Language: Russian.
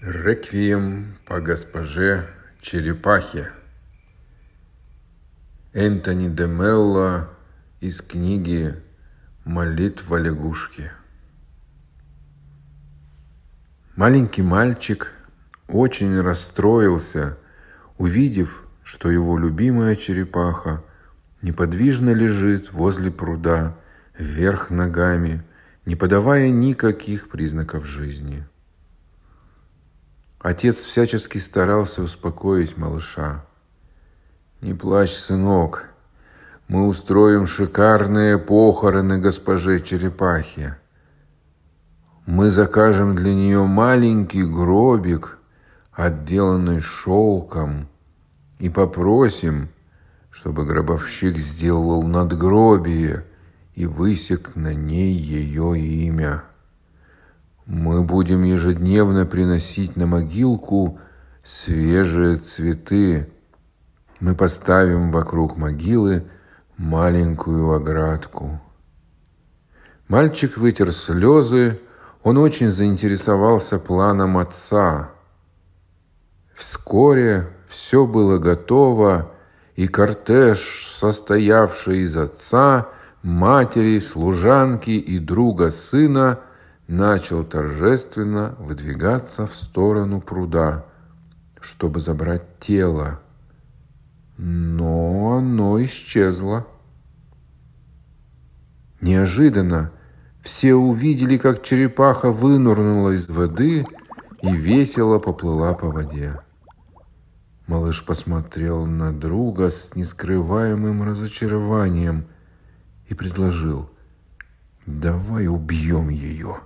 Реквием по госпоже Черепахе. Энтони де Мелло из книги «Молитва лягушки». Маленький мальчик очень расстроился, увидев, что его любимая черепаха неподвижно лежит возле пруда, вверх ногами, не подавая никаких признаков жизни – Отец всячески старался успокоить малыша. «Не плачь, сынок. Мы устроим шикарные похороны госпоже Черепахи. Мы закажем для нее маленький гробик, отделанный шелком, и попросим, чтобы гробовщик сделал надгробие и высек на ней ее имя». Мы будем ежедневно приносить на могилку свежие цветы. Мы поставим вокруг могилы маленькую оградку. Мальчик вытер слезы, он очень заинтересовался планом отца. Вскоре все было готово, и кортеж, состоявший из отца, матери, служанки и друга сына – начал торжественно выдвигаться в сторону пруда, чтобы забрать тело. Но оно исчезло. Неожиданно все увидели, как черепаха вынурнула из воды и весело поплыла по воде. Малыш посмотрел на друга с нескрываемым разочарованием и предложил «Давай убьем ее».